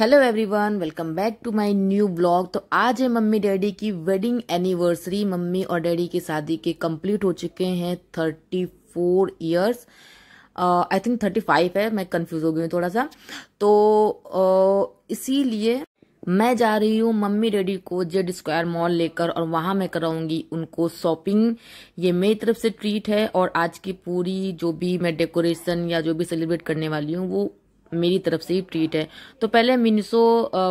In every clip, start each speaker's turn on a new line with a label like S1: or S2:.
S1: hello everyone welcome back to my new blog तो आज है मम्मी डैडी की वेडिंग एनिवर्सरी मम्मी और डैडी की शादी के कंप्लीट हो चुके हैं thirty four years I think thirty five है मैं कंफ्यूज हो गई हूँ थोड़ा सा तो uh, इसीलिए मैं जा रही हूँ मम्मी डैडी को जेड स्क्वायर मॉल लेकर और वहाँ मैं कराऊंगी उनको शॉपिंग ये मेरी तरफ से ट्रीट है और आज की पूरी जो भी मैं डेकोरेशन या जो भी सेलिब्रेट करने वाली हूँ वो मेरी तरफ से ही ट्रीट है तो पहले मिनसो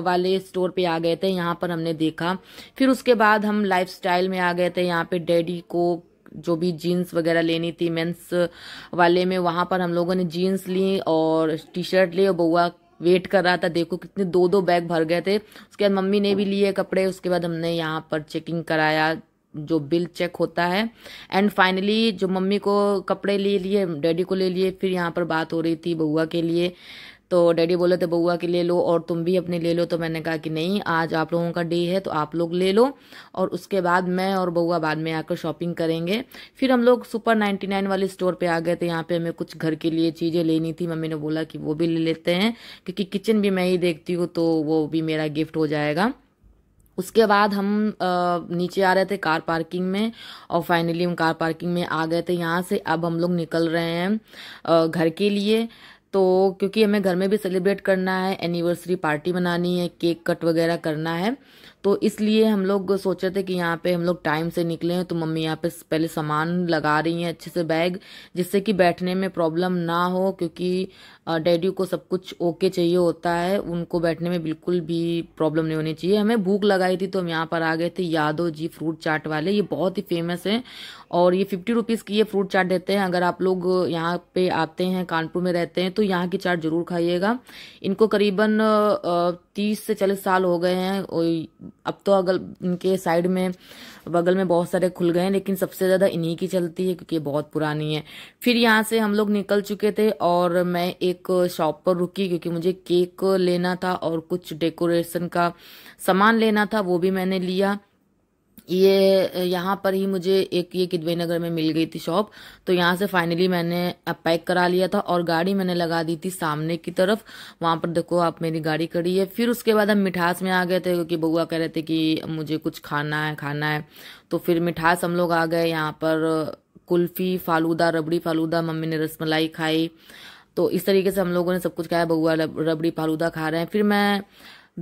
S1: वाले स्टोर पे आ गए थे यहाँ पर हमने देखा फिर उसके बाद हम लाइफ में आ गए थे यहाँ पे डैडी को जो भी जीन्स वगैरह लेनी थी मेंस वाले में वहाँ पर हम लोगों ने जीन्स ली और टी शर्ट ली और बउआ वेट कर रहा था देखो कितने दो दो बैग भर गए थे उसके बाद मम्मी ने भी लिए कपड़े उसके बाद हमने यहाँ पर चेकिंग कराया जो बिल चेक होता है एंड फाइनली जो मम्मी को कपड़े ले लिए डैडी को ले लिए फिर यहाँ पर बात हो रही थी बउआ के लिए तो डैडी बोले थे बउआ के ले लो और तुम भी अपने ले लो तो मैंने कहा कि नहीं आज आप लोगों का डे है तो आप लोग ले लो और उसके बाद मैं और बउआ बाद में आकर शॉपिंग करेंगे फिर हम लोग सुपर नाइन्टी नाइन वाले स्टोर पर आ गए थे यहाँ पर हमें कुछ घर के लिए चीज़ें लेनी थी मम्मी ने बोला कि वो भी ले लेते हैं क्योंकि किचन भी मैं ही देखती हूँ तो वो भी मेरा गिफ्ट हो जाएगा उसके बाद हम नीचे आ रहे थे कार पार्किंग में और फाइनली हम कार पार्किंग में आ गए थे यहाँ से अब हम लोग निकल रहे हैं घर के लिए तो क्योंकि हमें घर में भी सेलिब्रेट करना है एनिवर्सरी पार्टी मनानी है केक कट वगैरह करना है तो इसलिए हम लोग सोचे थे कि यहाँ पे हम लोग टाइम से निकले हैं तो मम्मी यहाँ पे पहले सामान लगा रही हैं अच्छे से बैग जिससे कि बैठने में प्रॉब्लम ना हो क्योंकि डैडी को सब कुछ ओके चाहिए होता है उनको बैठने में बिल्कुल भी प्रॉब्लम नहीं होनी चाहिए हमें भूख लगाई थी तो हम यहाँ पर आ गए थे यादव जी फ्रूट चाट वाले ये बहुत ही फेमस है और ये फिफ्टी रुपीज़ की ये फ्रूट चाट देते हैं अगर आप लोग यहाँ पे आते हैं कानपुर में रहते हैं तो यहाँ की चाट ज़रूर खाइएगा इनको करीबन तीस से चालीस साल हो गए हैं अब तो अगल इनके साइड में बगल में बहुत सारे खुल गए हैं लेकिन सबसे ज़्यादा इन्हीं की चलती है क्योंकि बहुत पुरानी है फिर यहाँ से हम लोग निकल चुके थे और मैं एक शॉप पर रुकी क्योंकि मुझे केक लेना था और कुछ डेकोरेशन का सामान लेना था वो भी मैंने लिया ये यहाँ पर ही मुझे एक ये किदवे नगर में मिल गई थी शॉप तो यहाँ से फाइनली मैंने पैक करा लिया था और गाड़ी मैंने लगा दी थी सामने की तरफ वहाँ पर देखो आप मेरी गाड़ी खड़ी है फिर उसके बाद हम मिठास में आ गए थे क्योंकि बउआ कह रहे थे कि मुझे कुछ खाना है खाना है तो फिर मिठास हम लोग आ गए यहाँ पर कुल्फ़ी फालूदा रबड़ी फालूदा मम्मी ने रसमलाई खाई तो इस तरीके से हम लोगों ने सब कुछ खाया बउआ रबड़ी फालूदा खा रहे हैं फिर मैं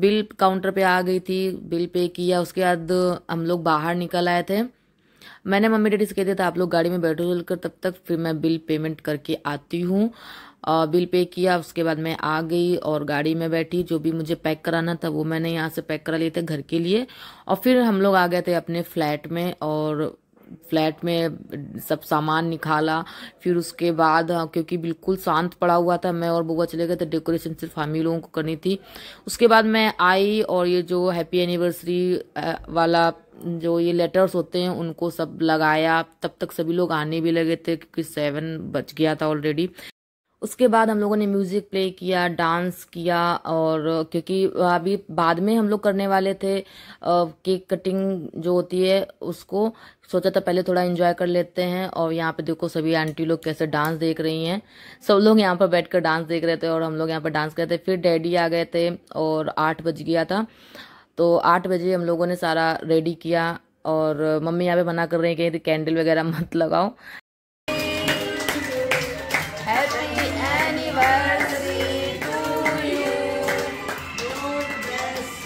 S1: बिल काउंटर पे आ गई थी बिल पे किया उसके बाद हम लोग बाहर निकल आए थे मैंने मम्मी डैडी से कह दिया था तो आप लोग गाड़ी में बैठो चल कर तब तक फिर मैं बिल पेमेंट करके आती हूँ बिल पे किया उसके बाद मैं आ गई और गाड़ी में बैठी जो भी मुझे पैक कराना था वो मैंने यहाँ से पैक करा लिए थे घर के लिए और फिर हम लोग आ गए थे अपने फ्लैट में और फ्लैट में सब सामान निकाला फिर उसके बाद हाँ, क्योंकि बिल्कुल शांत पड़ा हुआ था मैं और बुआ चले गए थे डेकोरेशन सिर्फ हम ही लोगों को करनी थी उसके बाद मैं आई और ये जो हैप्पी एनिवर्सरी वाला जो ये लेटर्स होते हैं उनको सब लगाया तब तक सभी लोग आने भी लगे थे क्योंकि सेवन बज गया था ऑलरेडी उसके बाद हम लोगों ने म्यूज़िक प्ले किया डांस किया और क्योंकि अभी बाद में हम लोग करने वाले थे केक कटिंग जो होती है उसको सोचा था पहले थोड़ा इन्जॉय कर लेते हैं और यहाँ पे देखो सभी आंटी लोग कैसे डांस देख रही हैं सब लोग यहाँ पर बैठकर डांस देख रहे थे और हम लोग यहाँ पर डांस कर रहे थे फिर डैडी आ गए थे और आठ बज गया था तो आठ बजे हम लोगों ने सारा रेडी किया और मम्मी यहाँ पे मना कर रही हैं कि कैंडल वगैरह मत लगाओ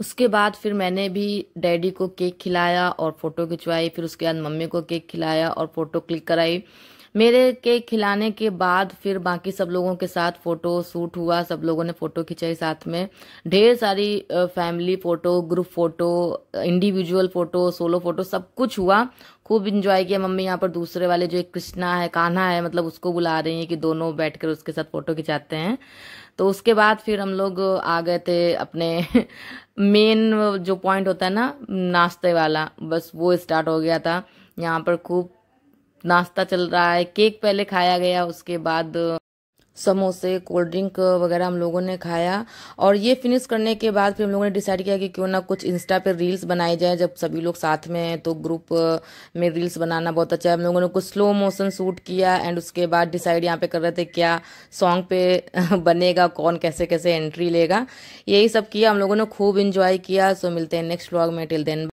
S1: उसके बाद फिर मैंने भी डैडी को केक खिलाया और फोटो खिंचवाई फिर उसके बाद मम्मी को केक खिलाया और फोटो क्लिक कराई मेरे के खिलाने के बाद फिर बाकी सब लोगों के साथ फ़ोटो शूट हुआ सब लोगों ने फ़ोटो खिंचाई साथ में ढेर सारी family photo group photo individual photo solo photo सब कुछ हुआ खूब इंजॉय किया मम्मी यहाँ पर दूसरे वाले जो एक कृष्णा है कान्हा है मतलब उसको बुला रही है कि दोनों बैठ कर उसके साथ फ़ोटो खिंचाते हैं तो उसके बाद फिर हम लोग आ गए थे अपने मेन जो पॉइंट होता है ना नाश्ते वाला बस वो स्टार्ट हो गया था यहाँ पर खूब नाश्ता चल रहा है केक पहले खाया गया उसके बाद समोसे कोल्ड ड्रिंक वगैरह हम लोगों ने खाया और ये फिनिश करने के बाद फिर हम लोगों ने डिसाइड किया कि क्यों ना कुछ इंस्टा पे रील्स बनाई जाए जब सभी लोग साथ में हैं तो ग्रुप में रील्स बनाना बहुत अच्छा है हम लोगों ने कुछ स्लो मोशन शूट किया एंड उसके बाद डिसाइड यहाँ पे कर रहे थे क्या सॉन्ग पे बनेगा कौन कैसे कैसे एंट्री लेगा यही सब किया हम लोगों ने खूब इंजॉय किया सो मिलते हैं नेक्स्ट ब्लॉग में टिल देन